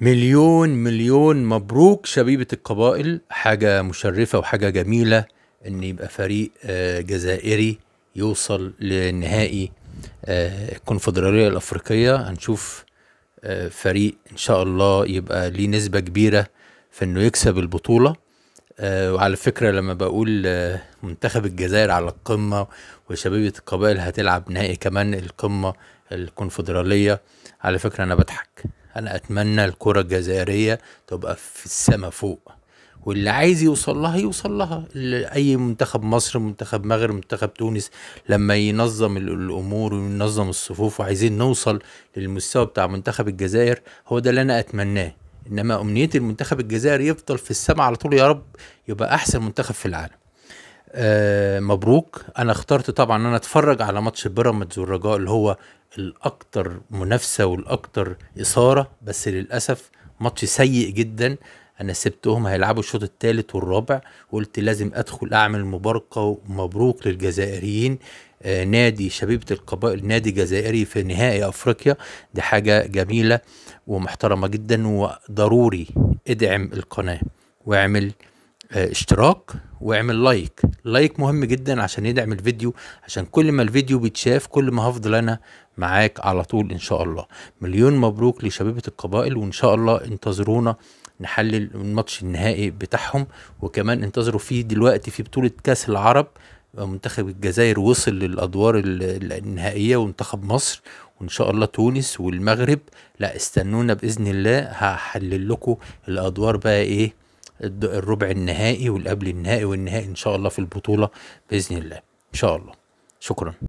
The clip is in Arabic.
مليون مليون مبروك شبيبة القبائل حاجة مشرفة وحاجة جميلة ان يبقى فريق آه، جزائري يوصل لنهائي آه، الكونفدرالية الأفريقية هنشوف آه، فريق إن شاء الله يبقى ليه نسبة كبيرة في إنه يكسب البطولة وعلى فكرة لما بقول منتخب الجزائر على القمة وشبيبة القبائل هتلعب نهائي كمان القمة الكونفدرالية على فكرة أنا بضحك انا اتمنى الكره الجزائريه تبقى في السما فوق واللي عايز يوصل لها يوصل لها اي منتخب مصر منتخب مغرب منتخب تونس لما ينظم الامور وينظم الصفوف وعايزين نوصل للمستوى بتاع منتخب الجزائر هو ده اللي انا اتمناه انما امنيه المنتخب الجزائري يفضل في السما على طول يا رب يبقى احسن منتخب في العالم آه، مبروك انا اخترت طبعا ان انا اتفرج على ماتش بيراميدز والرجاء اللي هو الاكثر منافسه والاكثر اثاره بس للاسف ماتش سيء جدا انا سبتهم هيلعبوا الشوط الثالث والرابع وقلت لازم ادخل اعمل مباركه ومبروك للجزائريين آه نادي شبيبه القبائل نادي جزائري في نهائي افريقيا دي حاجه جميله ومحترمه جدا وضروري ادعم القناه واعمل آه اشتراك واعمل لايك لايك مهم جدا عشان يدعم الفيديو عشان كل ما الفيديو بيتشاف كل ما هفضل انا معاك على طول ان شاء الله مليون مبروك لشبيبة القبائل وان شاء الله انتظرونا نحلل الماتش النهائي بتاعهم وكمان انتظروا فيه دلوقتي في بطولة كاس العرب منتخب الجزائر وصل للادوار النهائيه ومنتخب مصر وان شاء الله تونس والمغرب لا استنونا باذن الله هحلل لكم الادوار بقى ايه الربع النهائي والقبل النهائي والنهائي ان شاء الله في البطوله باذن الله ان شاء الله شكرا